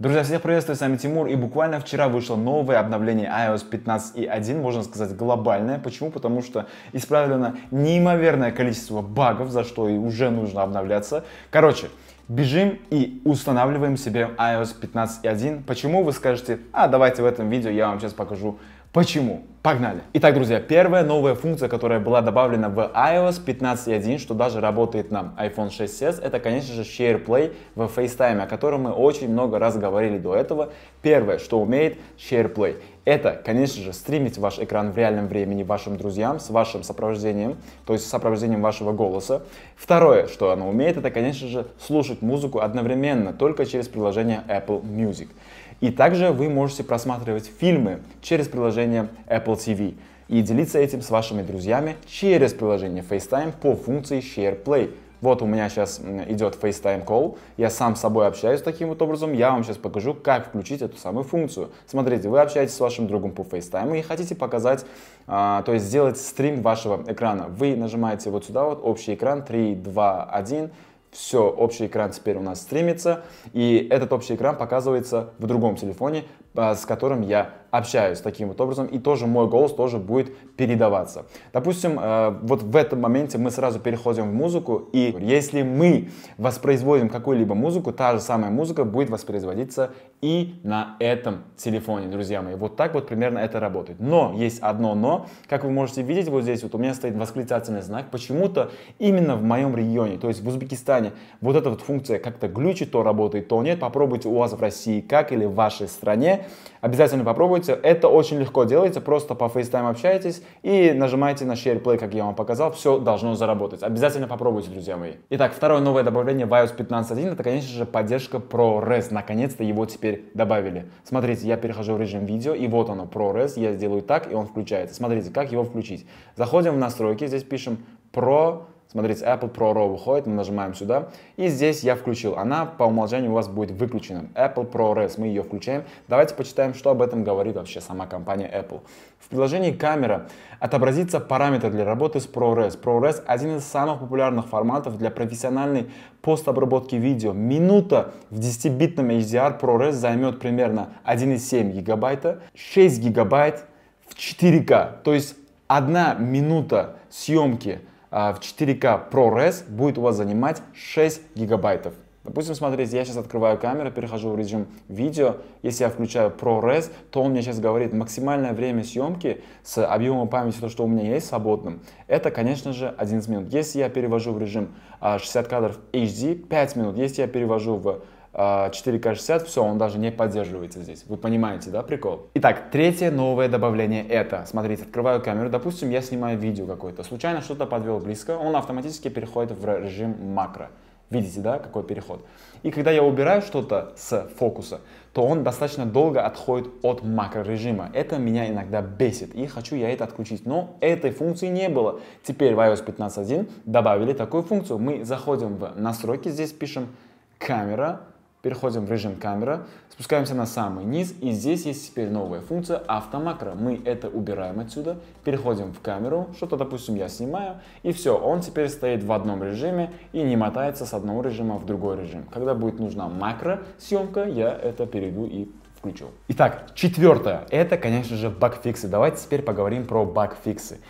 Друзья, всех приветствую, с вами Тимур, и буквально вчера вышло новое обновление iOS 15.1, можно сказать глобальное. Почему? Потому что исправлено неимоверное количество багов, за что и уже нужно обновляться. Короче, бежим и устанавливаем себе iOS 15.1. Почему, вы скажете, а давайте в этом видео я вам сейчас покажу Почему? Погнали. Итак, друзья, первая новая функция, которая была добавлена в iOS 15.1, что даже работает на iPhone 6s, это, конечно же, SharePlay в FaceTime, о котором мы очень много раз говорили до этого. Первое, что умеет SharePlay, это, конечно же, стримить ваш экран в реальном времени вашим друзьям с вашим сопровождением, то есть с сопровождением вашего голоса. Второе, что оно умеет, это, конечно же, слушать музыку одновременно, только через приложение Apple Music. И также вы можете просматривать фильмы через приложение Apple TV и делиться этим с вашими друзьями через приложение FaceTime по функции Share Play. Вот у меня сейчас идет FaceTime Call, я сам с собой общаюсь таким вот образом, я вам сейчас покажу, как включить эту самую функцию. Смотрите, вы общаетесь с вашим другом по FaceTime и хотите показать, а, то есть сделать стрим вашего экрана. Вы нажимаете вот сюда вот, общий экран, 3, 2, 1, все, общий экран теперь у нас стримится, и этот общий экран показывается в другом телефоне, а, с которым я общаюсь таким вот образом, и тоже мой голос тоже будет передаваться. Допустим, э, вот в этом моменте мы сразу переходим в музыку, и если мы воспроизводим какую-либо музыку, та же самая музыка будет воспроизводиться и на этом телефоне, друзья мои. Вот так вот примерно это работает. Но есть одно но. Как вы можете видеть, вот здесь вот у меня стоит восклицательный знак. Почему-то именно в моем регионе, то есть в Узбекистане, вот эта вот функция как-то глючит, то работает, то нет. Попробуйте у вас в России как или в вашей стране. Обязательно попробуйте попробуйте. Это очень легко делается. Просто по FaceTime общаетесь и нажимаете на Share Play, как я вам показал. Все должно заработать. Обязательно попробуйте, друзья мои. Итак, второе новое добавление в iOS 15.1 это, конечно же, поддержка ProRes. Наконец-то его теперь добавили. Смотрите, я перехожу в режим видео, и вот оно, ProRes. Я сделаю так, и он включается. Смотрите, как его включить. Заходим в настройки, здесь пишем ProRes Смотрите, Apple Pro Raw выходит, мы нажимаем сюда, и здесь я включил. Она по умолчанию у вас будет выключена. Apple Pro RES, мы ее включаем. Давайте почитаем, что об этом говорит вообще сама компания Apple. В приложении камера отобразится параметр для работы с ProRes. ProRes один из самых популярных форматов для профессиональной постобработки видео. Минута в 10-битном HDR ProRes займет примерно 1,7 гигабайта, 6 гигабайт в 4К. То есть одна минута съемки а, в 4К ProRes будет у вас занимать 6 гигабайтов. Допустим, смотрите, я сейчас открываю камеру, перехожу в режим видео. Если я включаю ProRes, то он мне сейчас говорит, максимальное время съемки с объемом памяти, то, что у меня есть, свободным, это, конечно же, 11 минут. Если я перевожу в режим 60 а, кадров HD, 5 минут. Если я перевожу в 4К60, а, все, он даже не поддерживается здесь. Вы понимаете, да, прикол? Итак, третье новое добавление это. Смотрите, открываю камеру, допустим, я снимаю видео какое-то, случайно что-то подвел близко, он автоматически переходит в режим макро. Видите, да, какой переход? И когда я убираю что-то с фокуса, то он достаточно долго отходит от макро режима Это меня иногда бесит, и хочу я это отключить. Но этой функции не было. Теперь в iOS 15.1 добавили такую функцию. Мы заходим в настройки, здесь пишем камера, Переходим в режим камера, спускаемся на самый низ, и здесь есть теперь новая функция автомакро. Мы это убираем отсюда, переходим в камеру, что-то, допустим, я снимаю, и все, он теперь стоит в одном режиме и не мотается с одного режима в другой режим. Когда будет нужна макро съемка, я это перейду и включу. Итак, четвертое, это, конечно же, багфиксы. Давайте теперь поговорим про багфиксы.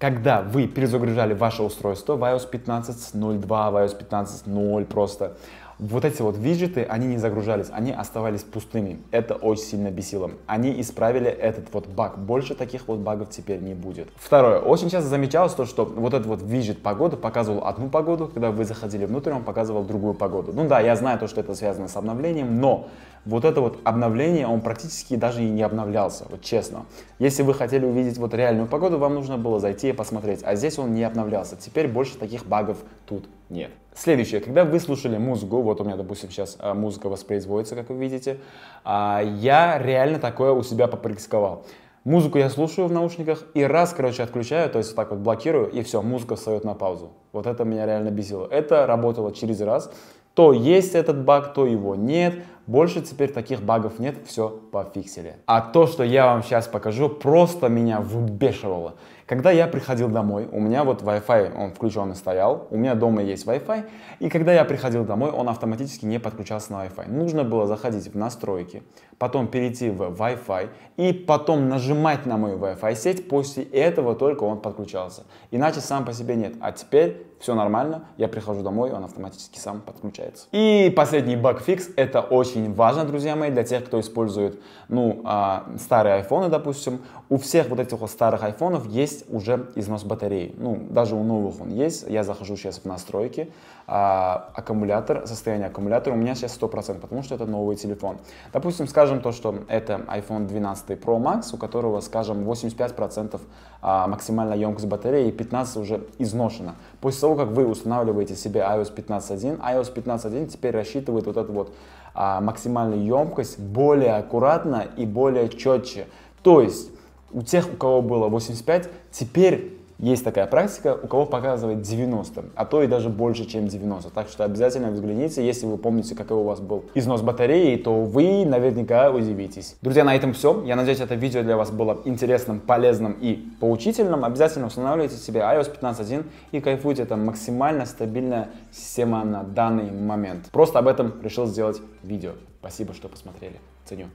Когда вы перезагружали ваше устройство в iOS 15.02, в iOS 15.0 просто, вот эти вот виджеты, они не загружались, они оставались пустыми. Это очень сильно бесило. Они исправили этот вот баг. Больше таких вот багов теперь не будет. Второе. Очень часто замечалось то, что вот этот вот виджет погоды показывал одну погоду, когда вы заходили внутрь, он показывал другую погоду. Ну да, я знаю то, что это связано с обновлением, но вот это вот обновление, он практически даже и не обновлялся, вот честно. Если вы хотели увидеть вот реальную погоду, вам нужно было зайти и посмотреть, а здесь он не обновлялся. Теперь больше таких багов тут нет. Следующее, когда вы слушали музыку, вот у меня, допустим, сейчас а, музыка воспроизводится, как вы видите, а, я реально такое у себя попрактиковал. Музыку я слушаю в наушниках и раз, короче, отключаю, то есть вот так вот блокирую, и все, музыка встает на паузу. Вот это меня реально бесило. Это работало через раз. То есть этот баг, то его нет. Больше теперь таких багов нет, все пофиксили. А то, что я вам сейчас покажу, просто меня выбешивало. Когда я приходил домой, у меня вот Wi-Fi, он включен и стоял, у меня дома есть Wi-Fi, и когда я приходил домой, он автоматически не подключался на Wi-Fi. Нужно было заходить в настройки, потом перейти в Wi-Fi и потом нажимать на мою Wi-Fi сеть, после этого только он подключался. Иначе сам по себе нет. А теперь все нормально, я прихожу домой, он автоматически сам подключается. И последний багфикс, это очень важно, друзья мои, для тех, кто использует, ну, э, старые айфоны, допустим, у всех вот этих вот старых айфонов есть уже износ батареи, ну, даже у новых он есть, я захожу сейчас в настройки, э, аккумулятор, состояние аккумулятора у меня сейчас 100%, потому что это новый телефон. Допустим, скажем то, что это iPhone 12 Pro Max, у которого, скажем, 85% а, максимальная емкость батареи и 15 уже изношена. После того, как вы устанавливаете себе iOS 15.1, iOS 15.1 теперь рассчитывает вот эту вот а, максимальную емкость более аккуратно и более четче. То есть у тех, у кого было 85, теперь есть такая практика, у кого показывает 90, а то и даже больше, чем 90. Так что обязательно взгляните, если вы помните, какой у вас был износ батареи, то вы наверняка удивитесь. Друзья, на этом все. Я надеюсь, это видео для вас было интересным, полезным и поучительным. Обязательно устанавливайте себе iOS 15.1 и кайфуйте. Это максимально стабильная система на данный момент. Просто об этом решил сделать видео. Спасибо, что посмотрели. Ценю.